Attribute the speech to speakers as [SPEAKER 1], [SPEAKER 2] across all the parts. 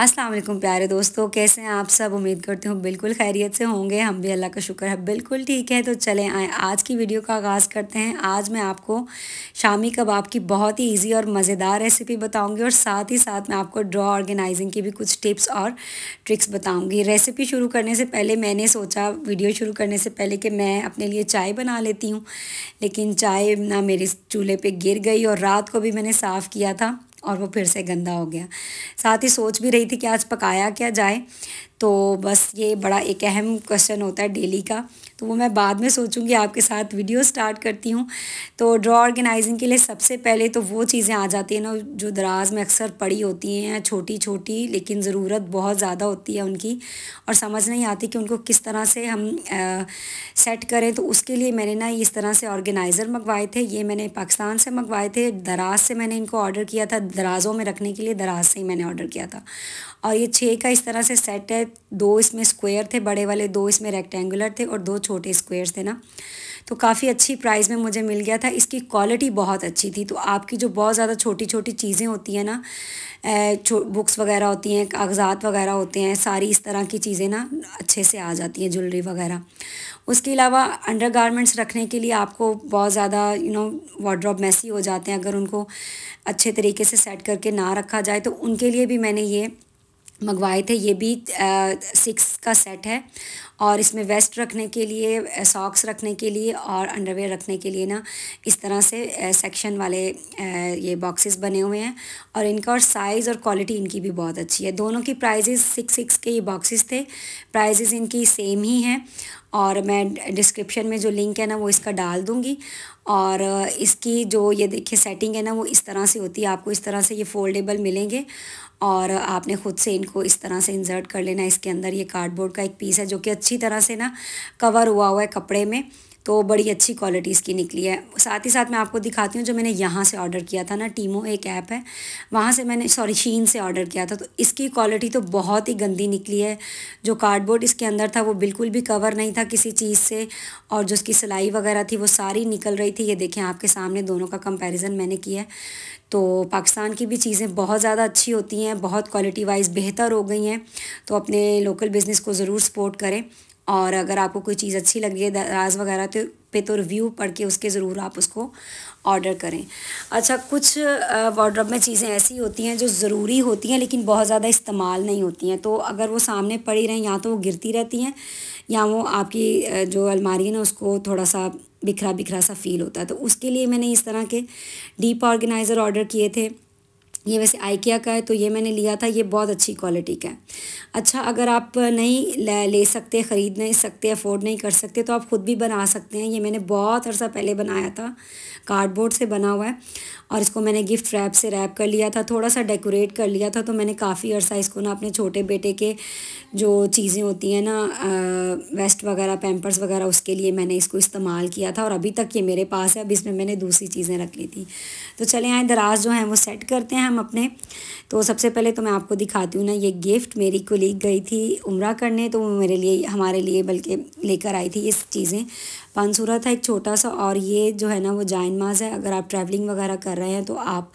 [SPEAKER 1] अस्सलाम वालेकुम प्यारे दोस्तों कैसे हैं आप सब उम्मीद करते हूँ बिल्कुल खैरियत से होंगे हम भी अल्लाह का शुक्र है बिल्कुल ठीक है तो चलें आए आज की वीडियो का आगाज़ करते हैं आज मैं आपको शामी कबाब की बहुत ही ईजी और मज़ेदार रेसिपी बताऊँगी और साथ ही साथ मैं आपको ड्रॉ ऑर्गेनाइजिंग की भी कुछ टिप्स और ट्रिक्स बताऊँगी रेसिपी शुरू करने से पहले मैंने सोचा वीडियो शुरू करने से पहले कि मैं अपने लिए चाय बना लेती हूँ लेकिन चाय ना मेरे चूल्हे पर गिर गई और रात को भी मैंने साफ़ किया था और वो फिर से गंदा हो गया साथ ही सोच भी रही थी कि आज पकाया क्या जाए तो बस ये बड़ा एक अहम क्वेश्चन होता है डेली का तो वो मैं बाद में सोचूंगी आपके साथ वीडियो स्टार्ट करती हूँ तो ड्रॉ ऑर्गेनाइजिंग के लिए सबसे पहले तो वो चीज़ें आ जाती हैं ना जो दराज में अक्सर पड़ी होती हैं छोटी छोटी लेकिन ज़रूरत बहुत ज़्यादा होती है उनकी और समझ नहीं आती कि उनको किस तरह से हम आ, सेट करें तो उसके लिए मैंने ना इस तरह से ऑर्गेनाइज़र मंगवाए थे ये मैंने पाकिस्तान से मंगवाए थे दराज से मैंने इनको ऑर्डर किया था दराज़ों में रखने के लिए दराज से ही मैंने ऑर्डर किया था और ये छः का इस तरह से सेट है दो इसमें स्क्वायर थे बड़े वाले दो इसमें रेक्टेंगुलर थे और दो छोटे स्क्वायर्स थे ना तो काफ़ी अच्छी प्राइस में मुझे मिल गया था इसकी क्वालिटी बहुत अच्छी थी तो आपकी जो बहुत ज़्यादा छोटी छोटी चीज़ें होती हैं ना बुक्स वगैरह होती हैं कागजात वगैरह होते हैं सारी इस तरह की चीज़ें ना अच्छे से आ जाती हैं ज्वेलरी वगैरह उसके अलावा अंडर रखने के लिए आपको बहुत ज़्यादा यू नो वॉड्रॉप मैसी हो जाते हैं अगर उनको अच्छे तरीके से सेट करके ना रखा जाए तो उनके लिए भी मैंने ये मंगवाए थे ये भी सिक्स का सेट है और इसमें वेस्ट रखने के लिए सॉक्स रखने के लिए और अंडरवेयर रखने के लिए ना इस तरह से सेक्शन वाले ये बॉक्सेस बने हुए हैं और इनका और साइज़ और क्वालिटी इनकी भी बहुत अच्छी है दोनों की प्राइजेज़ सिक्स सिक्स के ये बॉक्सेस थे प्राइजेज़ इनकी सेम ही हैं और मैं डिस्क्रिप्शन में जो लिंक है ना वो इसका डाल दूँगी और इसकी जो ये देखिए सेटिंग है ना वो इस तरह से होती है आपको इस तरह से ये फोल्डेबल मिलेंगे और आपने ख़ुद से इनको इस तरह से इंसर्ट कर लेना इसके अंदर ये कार्डबोर्ड का एक पीस है जो कि अच्छी अच्छी तरह से ना कवर हुआ हुआ है कपड़े में तो बड़ी अच्छी क्वालिटी इसकी निकली है साथ ही साथ मैं आपको दिखाती हूँ जो मैंने यहाँ से ऑर्डर किया था ना टीमो एक ऐप है वहाँ से मैंने सॉरी शीन से ऑर्डर किया था तो इसकी क्वालिटी तो बहुत ही गंदी निकली है जो कार्डबोर्ड इसके अंदर था वो बिल्कुल भी कवर नहीं था किसी चीज़ से और जो उसकी सिलाई वगैरह थी वो सारी निकल रही थी ये देखें आपके सामने दोनों का कंपेरिज़न मैंने किया है तो पाकिस्तान की भी चीज़ें बहुत ज़्यादा अच्छी होती हैं बहुत क्वालिटी वाइज बेहतर हो गई हैं तो अपने लोकल बिज़नेस को ज़रूर सपोर्ट करें और अगर आपको कोई चीज़ अच्छी लगी है दराज वगैरह तो पे तो रिव्यू पढ़ के उसके ज़रूर आप उसको ऑर्डर करें अच्छा कुछ वार्ड्रॉप में चीज़ें ऐसी होती हैं जो ज़रूरी होती हैं लेकिन बहुत ज़्यादा इस्तेमाल नहीं होती हैं तो अगर वो सामने पड़ी रहें या तो वो गिरती रहती हैं या वो आपकी जो अलमारी है ना उसको थोड़ा सा बिखरा बिखरा सा फील होता है तो उसके लिए मैंने इस तरह के डीप ऑर्गेनाइज़र ऑर्डर किए थे ये वैसे आइकिया का है तो ये मैंने लिया था ये बहुत अच्छी क्वालिटी का है अच्छा अगर आप नहीं ले सकते ख़रीद नहीं सकते अफोर्ड नहीं कर सकते तो आप ख़ुद भी बना सकते हैं ये मैंने बहुत अरसा पहले बनाया था कार्डबोर्ड से बना हुआ है और इसको मैंने गिफ्ट रैप से रैप कर लिया था थोड़ा सा डेकोरेट कर लिया था तो मैंने काफ़ी अर्सा इसको ना अपने छोटे बेटे के जो चीज़ें होती हैं ना वेस्ट वगैरह पैम्पर्स वगैरह उसके लिए मैंने इसको इस्तेमाल किया था और अभी तक ये मेरे पास है अब इसमें मैंने दूसरी चीज़ें रख ली थी तो चले आए दराज जो हैं वो सेट करते हैं हम अपने तो सबसे पहले तो मैं आपको दिखाती हूँ ना ये गिफ्ट मेरी कोलीग गई थी उम्र करने तो वो मेरे लिए हमारे लिए बल्कि लेकर आई थी ये चीज़ें पानसूरा था एक छोटा सा और ये जो है ना वो जाइन माज है अगर आप ट्रैवलिंग वगैरह कर रहे हैं तो आप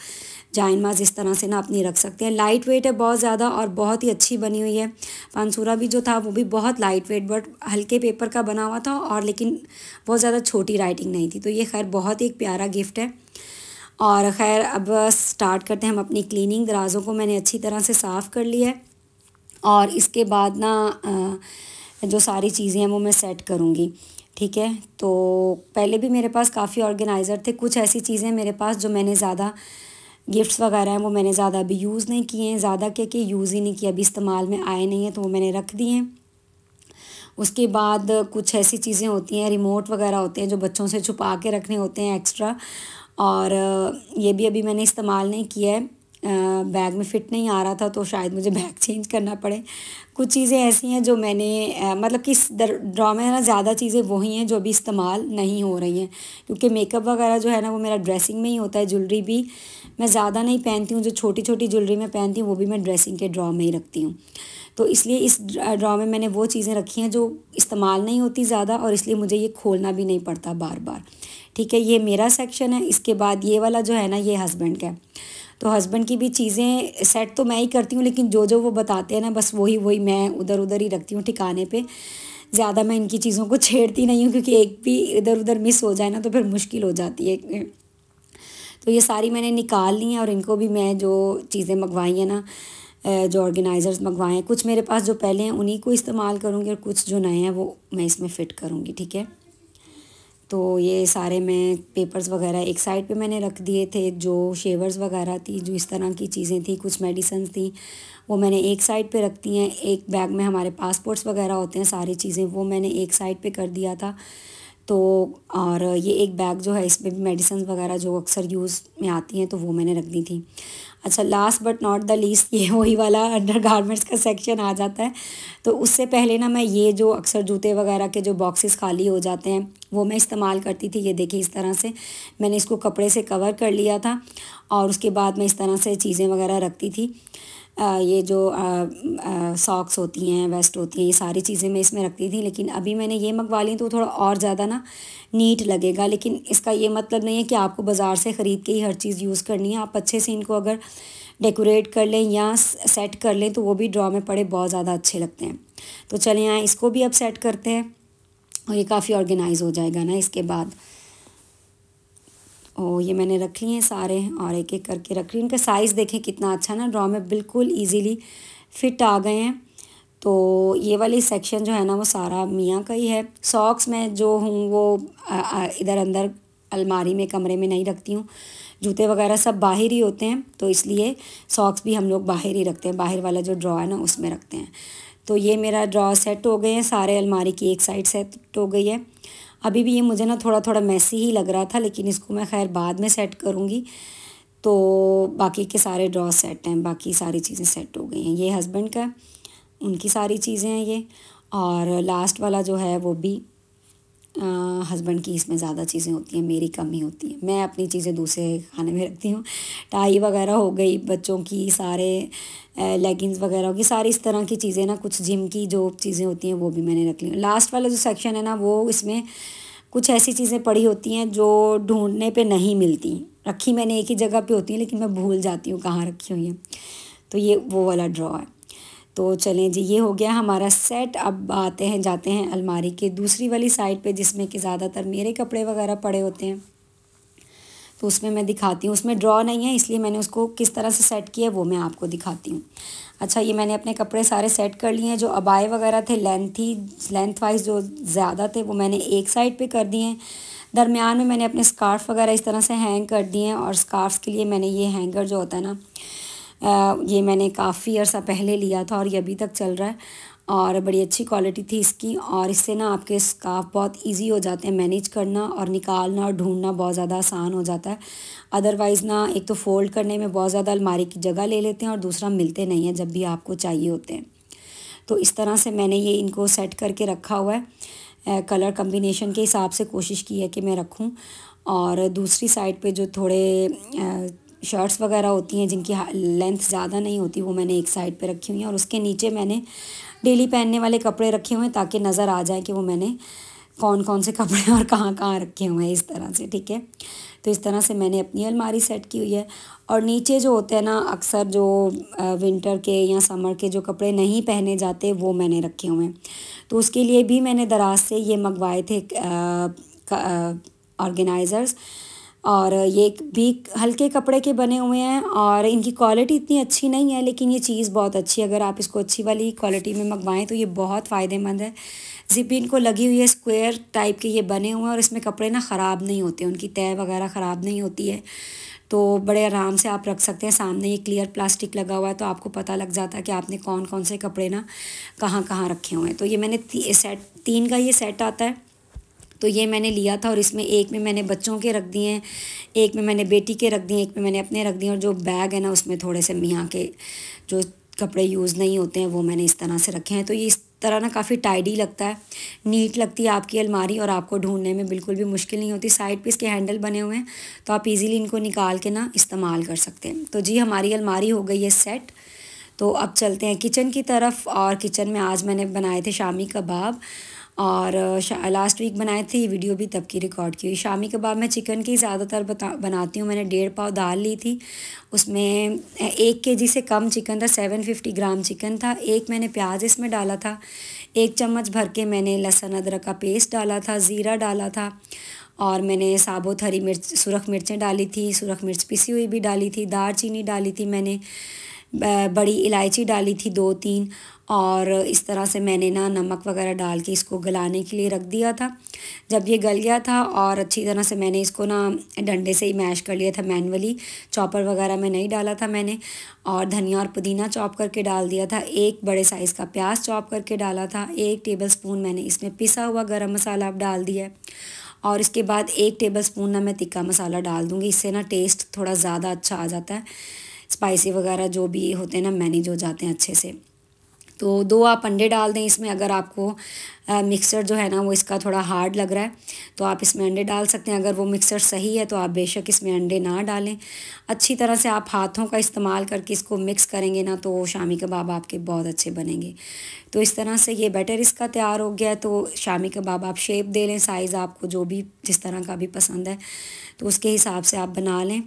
[SPEAKER 1] जाइन माज इस तरह से ना अपनी रख सकते हैं लाइट वेट है बहुत ज़्यादा और बहुत ही अच्छी बनी हुई है पानसूरा भी जो था वो भी बहुत लाइट वेट बट हल्के पेपर का बना हुआ था और लेकिन बहुत ज़्यादा छोटी राइटिंग नहीं थी तो ये खैर बहुत ही एक प्यारा गिफ्ट है और खैर अब स्टार्ट करते हैं हम अपनी क्लीनिंग दराज़ों को मैंने अच्छी तरह से साफ़ कर लिया है और इसके बाद ना जो सारी चीज़ें हैं वो मैं सेट करूँगी ठीक है तो पहले भी मेरे पास काफ़ी ऑर्गेनाइज़र थे कुछ ऐसी चीज़ें मेरे पास जो मैंने ज़्यादा गिफ्ट्स वगैरह हैं वो मैंने ज़्यादा अभी यूज़ नहीं किए हैं ज़्यादा क्या कि यूज़ ही नहीं किया अभी इस्तेमाल में आए नहीं हैं तो वो मैंने रख दिए हैं उसके बाद कुछ ऐसी चीज़ें होती हैं रिमोट वगैरह होते हैं जो बच्चों से छुपा के रखने होते हैं एक्स्ट्रा और ये भी अभी मैंने इस्तेमाल नहीं किया है बैग में फ़िट नहीं आ रहा था तो शायद मुझे बैग चेंज करना पड़े कुछ चीज़ें ऐसी हैं जो मैंने मतलब कि इस ड्रॉ में ना ज़्यादा चीज़ें वही हैं जो अभी इस्तेमाल नहीं हो रही हैं क्योंकि मेकअप वगैरह जो है ना वो मेरा ड्रेसिंग में ही होता है ज्वेलरी भी मैं ज़्यादा नहीं पहनती हूँ जो छोटी छोटी ज्वेलरी मैं पहनती हूँ वो भी मैं ड्रेसिंग के ड्रॉ में ही रखती हूँ तो इसलिए इस ड्रॉ में मैंने वो चीज़ें रखी हैं जो इस्तेमाल नहीं होती ज़्यादा और इसलिए मुझे ये खोलना भी नहीं पड़ता बार बार ठीक है ये मेरा सेक्शन है इसके बाद ये वाला जो है ना ये हस्बैंड का है तो हस्बैंड की भी चीज़ें सेट तो मैं ही करती हूँ लेकिन जो जो वो बताते हैं ना बस वही वही मैं उधर उधर ही रखती हूँ ठिकाने पे ज़्यादा मैं इनकी चीज़ों को छेड़ती नहीं हूँ क्योंकि एक भी इधर उधर मिस हो जाए ना तो फिर मुश्किल हो जाती है तो ये सारी मैंने निकाल ली हैं और इनको भी मैं जो चीज़ें मंगवाई हैं ना जो ऑर्गेनाइज़र्स मंगवाए हैं कुछ मेरे पास जो पहले हैं उन्हीं को इस्तेमाल करूँगी और कुछ जो नए हैं वो मैं इसमें फ़िट करूँगी ठीक है तो ये सारे मैं पेपर्स वगैरह एक साइड पे मैंने रख दिए थे जो शेवर्स वगैरह थी जो इस तरह की चीज़ें थी कुछ मेडिसन थी वो मैंने एक साइड पे रख दी हैं एक बैग में हमारे पासपोर्ट्स वगैरह होते हैं सारी चीज़ें वो मैंने एक साइड पे कर दिया था तो और ये एक बैग जो है इसमें भी मेडिसन्स वगैरह जो अक्सर यूज़ में आती हैं तो वो मैंने रख दी थी अच्छा last but not the least ये वही वाला अंडर गारमेंट्स का सेक्शन आ जाता है तो उससे पहले ना मैं ये जो अक्सर जूते वगैरह के जो बॉक्सेस खाली हो जाते हैं वो मैं इस्तेमाल करती थी ये देखिए इस तरह से मैंने इसको कपड़े से कवर कर लिया था और उसके बाद मैं इस तरह से चीज़ें वगैरह रखती थी ये जो सॉक्स होती हैं वेस्ट होती हैं ये सारी चीज़ें मैं इसमें रखती थी लेकिन अभी मैंने ये मंगवा ली तो थोड़ा और ज़्यादा ना नीट लगेगा लेकिन इसका ये मतलब नहीं है कि आपको बाज़ार से ख़रीद के ही हर चीज़ यूज़ करनी है आप अच्छे से इनको अगर डेकोरेट कर लें या सेट कर लें तो वो भी ड्रॉ में पड़े बहुत ज़्यादा अच्छे लगते हैं तो चले यहाँ इसको भी अब सेट करते हैं और ये काफ़ी ऑर्गेनाइज़ हो जाएगा ना इसके बाद और ये मैंने रख लिए हैं सारे और एक एक करके रख ली इनका साइज़ देखें कितना अच्छा ना ड्रॉ में बिल्कुल ईजीली फिट आ गए हैं तो ये वाली सेक्शन जो है ना वो सारा मियाँ का ही है सॉक्स मैं जो हूँ वो इधर अंदर अलमारी में कमरे में नहीं रखती हूँ जूते वगैरह सब बाहर ही होते हैं तो इसलिए सॉक्स भी हम लोग बाहर ही रखते हैं बाहर वाला जो ड्रॉ है ना उसमें रखते हैं तो ये मेरा ड्रॉ सेट हो गए हैं सारे अलमारी की एक साइड सेट हो गई है अभी भी ये मुझे ना थोड़ा थोड़ा मैसी ही लग रहा था लेकिन इसको मैं खैर बाद में सेट करूँगी तो बाकी के सारे ड्रॉ सेट हैं बाकी सारी चीज़ें सेट हो गई हैं ये हस्बैंड का उनकी सारी चीज़ें हैं ये और लास्ट वाला जो है वो भी हस्बैंड की इसमें ज़्यादा चीज़ें होती हैं मेरी कमी होती है मैं अपनी चीज़ें दूसरे खाने में रखती हूँ टाई वगैरह हो गई बच्चों की सारे लेगिंग्स वगैरह होगी सारी इस तरह की चीज़ें ना कुछ जिम की जो चीज़ें होती हैं वो भी मैंने रख ली लास्ट वाला जो सेक्शन है ना वो इसमें कुछ ऐसी चीज़ें पड़ी होती हैं जो ढूंढने पे नहीं मिलती रखी मैंने एक ही जगह पे होती हैं लेकिन मैं भूल जाती हूँ कहाँ रखी हुई है तो ये वो वाला ड्रॉ है तो चलें जी ये हो गया हमारा सेट अब आते हैं जाते हैं अलमारी के दूसरी वाली साइड पे जिसमें कि ज़्यादातर मेरे कपड़े वगैरह पड़े होते हैं तो उसमें मैं दिखाती हूँ उसमें ड्रॉ नहीं है इसलिए मैंने उसको किस तरह से सेट किया वो मैं आपको दिखाती हूँ अच्छा ये मैंने अपने कपड़े सारे सेट कर लिए हैं जो अबाए वगैरह थे लेंथ ही लेंथ वाइज जो ज़्यादा थे वो मैंने एक साइड पे कर दिए हैं दरमियान में मैंने अपने स्कार्फ़ वगैरह इस तरह से हैंग कर दिए हैं और स्कार्फ़ के लिए मैंने ये हैंगर जो होता है ना ये मैंने काफ़ी अर्सा पहले लिया था और ये अभी तक चल रहा है और बड़ी अच्छी क्वालिटी थी इसकी और इससे ना आपके स्काफ बहुत इजी हो जाते हैं मैनेज करना और निकालना और ढूंढना बहुत ज़्यादा आसान हो जाता है अदरवाइज़ ना एक तो फ़ोल्ड करने में बहुत ज़्यादा अलमारी की जगह ले लेते हैं और दूसरा मिलते नहीं हैं जब भी आपको चाहिए होते हैं तो इस तरह से मैंने ये इनको सेट करके रखा हुआ है कलर कम्बिनेशन के हिसाब से कोशिश की है कि मैं रखूँ और दूसरी साइड पर जो थोड़े शर्ट्स वगैरह होती हैं जिनकी लेंथ ज़्यादा नहीं होती वो मैंने एक साइड पे रखी हुई हैं और उसके नीचे मैंने डेली पहनने वाले कपड़े रखे हुए हैं ताकि नज़र आ जाए कि वो मैंने कौन कौन से कपड़े और कहाँ कहाँ रखे हुए हैं इस तरह से ठीक है तो इस तरह से मैंने अपनी अलमारी सेट की हुई है और नीचे जो होते हैं ना अक्सर जो विंटर के या समर के जो कपड़े नहीं पहने जाते वो मैंने रखे हुए हैं तो उसके लिए भी मैंने दराज से ये मंगवाए थे ऑर्गेनाइज़र्स और ये भी हल्के कपड़े के बने हुए हैं और इनकी क्वालिटी इतनी अच्छी नहीं है लेकिन ये चीज़ बहुत अच्छी है अगर आप इसको अच्छी वाली क्वालिटी में मंगवाएं तो ये बहुत फ़ायदेमंद है जिप भी इनको लगी हुई है स्क्वायर टाइप के ये बने हुए हैं और इसमें कपड़े ना ख़राब नहीं होते उनकी तय वगैरह ख़राब नहीं होती है तो बड़े आराम से आप रख सकते हैं सामने ये क्लियर प्लास्टिक लगा हुआ है तो आपको पता लग जाता है कि आपने कौन कौन से कपड़े ना कहाँ कहाँ रखे हुए हैं तो ये मैंने सेट तीन का ये सेट आता है तो ये मैंने लिया था और इसमें एक में मैंने बच्चों के रख दिए हैं एक में मैंने बेटी के रख दिए एक में मैंने अपने रख दिए और जो बैग है ना उसमें थोड़े से मियाँ के जो कपड़े यूज़ नहीं होते हैं वो मैंने इस तरह से रखे हैं तो ये इस तरह ना काफ़ी टाइडी लगता है नीट लगती है आपकी अलमारी और आपको ढूंढने में बिल्कुल भी मुश्किल नहीं होती साइड पे इसके हैंडल बने हुए हैं तो आप इजीली इनको निकाल के ना इस्तेमाल कर सकते हैं तो जी हमारी अलमारी हो गई है सेट तो अब चलते हैं किचन की तरफ और किचन में आज मैंने बनाए थे शामी कबाब और लास्ट वीक बनाए थे ये वीडियो भी तब की रिकॉर्ड की हुई शामी कबाब मैं चिकन की ज़्यादातर बता बनाती हूँ मैंने डेढ़ पाव दाल ली थी उसमें एक के जी से कम चिकन था सेवन फिफ्टी ग्राम चिकन था एक मैंने प्याज इसमें डाला था एक चम्मच भर के मैंने लहसुन अदरक का पेस्ट डाला था ज़ीरा डाला था और मैंने साबुत हरी मिर्च सुरख मिर्चें डाली थी सुरख मिर्च पिसी हुई भी डाली थी दार चीनी डाली थी मैंने बड़ी इलायची डाली थी दो तीन और इस तरह से मैंने ना नमक वगैरह डाल के इसको गलाने के लिए रख दिया था जब ये गल गया था और अच्छी तरह से मैंने इसको ना डंडे से ही मैश कर लिया था मैनुअली चॉपर वगैरह में नहीं डाला था मैंने और धनिया और पुदीना चॉप करके डाल दिया था एक बड़े साइज़ का प्याज चॉप करके डाला था एक टेबल स्पून मैंने इसमें पिसा हुआ गर्म मसाला अब डाल दिया और इसके बाद एक टेबल स्पून ना मैं तिक्का मसाला डाल दूँगी इससे ना टेस्ट थोड़ा ज़्यादा अच्छा आ जाता है स्पाइसी वगैरह जो भी होते हैं ना मैनेज हो जाते हैं अच्छे से तो दो आप अंडे डाल दें इसमें अगर आपको मिक्सर जो है ना वो इसका थोड़ा हार्ड लग रहा है तो आप इसमें अंडे डाल सकते हैं अगर वो मिक्सर सही है तो आप बेशक इसमें अंडे ना डालें अच्छी तरह से आप हाथों का इस्तेमाल करके इसको मिक्स करेंगे ना तो शामी कबाब आपके बहुत अच्छे बनेंगे तो इस तरह से ये बैटर इसका तैयार हो गया तो शामी कबाब आप शेप दे लें साइज़ आपको जो भी जिस तरह का भी पसंद है तो उसके हिसाब से आप बना लें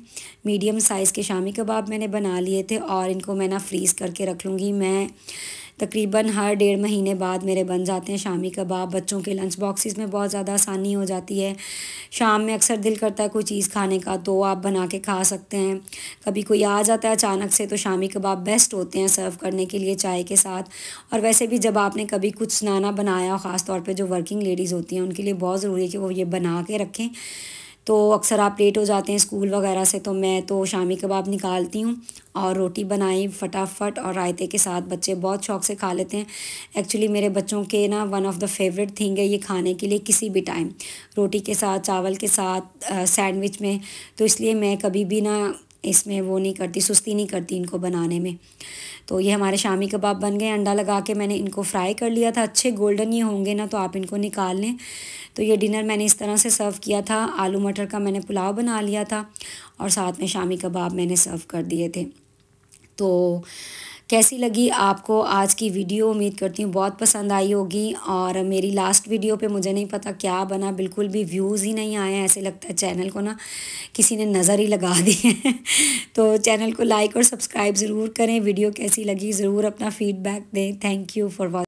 [SPEAKER 1] मीडियम साइज़ के शामी कबाब मैंने बना लिए थे और इनको मैं ना फ्रीज़ करके रख लूँगी मैं तकरीबन हर डेढ़ महीने बाद मेरे बन जाते हैं शामी कबाब बच्चों के लंच बॉक्सेस में बहुत ज़्यादा आसानी हो जाती है शाम में अक्सर दिल करता है कोई चीज़ खाने का तो आप बना के खा सकते हैं कभी कोई आ जाता है अचानक से तो शामी कबाब बेस्ट होते हैं सर्व करने के लिए चाय के साथ और वैसे भी जब आपने कभी कुछ नाना बनाया ख़ास तौर पर जो वर्किंग लेडीज़ होती हैं उनके लिए बहुत ज़रूरी है कि वो ये बना के रखें तो अक्सर आप लेट हो जाते हैं स्कूल वगैरह से तो मैं तो शामी कबाब निकालती हूँ और रोटी बनाई फटाफट और रायते के साथ बच्चे बहुत शौक से खा लेते हैं एक्चुअली मेरे बच्चों के ना one of the favourite thing है ये खाने के लिए किसी भी टाइम रोटी के साथ चावल के साथ सैंडविच में तो इसलिए मैं कभी भी ना इसमें वो नहीं करती सुस्ती नहीं करती इनको बनाने में तो ये हमारे शामी कबाब बन गए अंडा लगा के मैंने इनको फ्राई कर लिया था अच्छे गोल्डन ये होंगे ना तो आप इनको निकाल लें तो ये डिनर मैंने इस तरह से सर्व किया था आलू मटर का मैंने पुलाव बना लिया था और साथ में शामी कबाब मैंने सर्व कर दिए थे तो कैसी लगी आपको आज की वीडियो उम्मीद करती हूँ बहुत पसंद आई होगी और मेरी लास्ट वीडियो पे मुझे नहीं पता क्या बना बिल्कुल भी व्यूज़ ही नहीं आए ऐसे लगता है चैनल को ना किसी ने नज़र ही लगा दी है तो चैनल को लाइक और सब्सक्राइब ज़रूर करें वीडियो कैसी लगी ज़रूर अपना फीडबैक दें थैंक यू फॉर वॉच